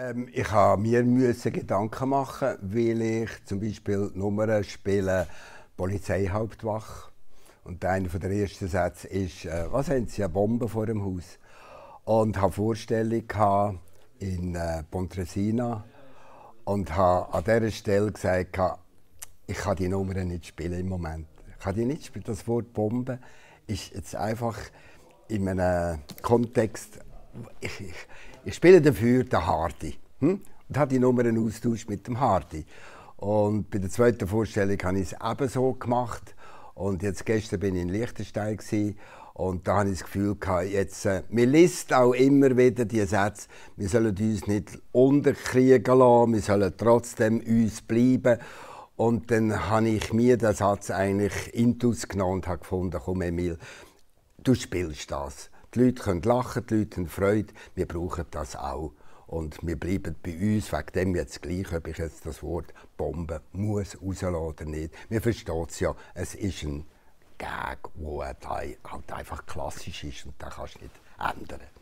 Ähm, ich habe mir müssen Gedanken machen, weil ich zum Beispiel Nummern spiele, Polizeihauptwache. Und einer der ersten Sätze ist, äh, was haben Sie, eine Bombe vor dem Haus? Und habe Vorstellung in äh, Pontresina und habe an dieser Stelle gesagt, ich kann die Nummern nicht spielen im Moment. Ich kann die nicht spielen. Das Wort Bombe ist jetzt einfach in einem Kontext ich, ich, spiele dafür den Hardy. Hm? Und habe die Nummer einen Austausch mit dem Hardy. Und bei der zweiten Vorstellung habe ich es ebenso gemacht. Und jetzt gestern bin ich in Liechtenstein und da hatte ich das Gefühl jetzt, äh, wir liest auch immer wieder die Sätze, wir sollen uns nicht unterkriegen lassen, wir sollen trotzdem uns bleiben. Und dann habe ich mir den Satz eigentlich intus genommen und habe gefunden, komm Emil, du spielst das. Die Leute können lachen, die Leute haben Freude. Wir brauchen das auch. Und wir bleiben bei uns, wegen dem jetzt gleich, ob ich jetzt das Wort Bombe muss rauslassen oder nicht. Wir verstehen es ja, es ist ein Gag, der halt einfach klassisch ist und den kannst du nicht ändern.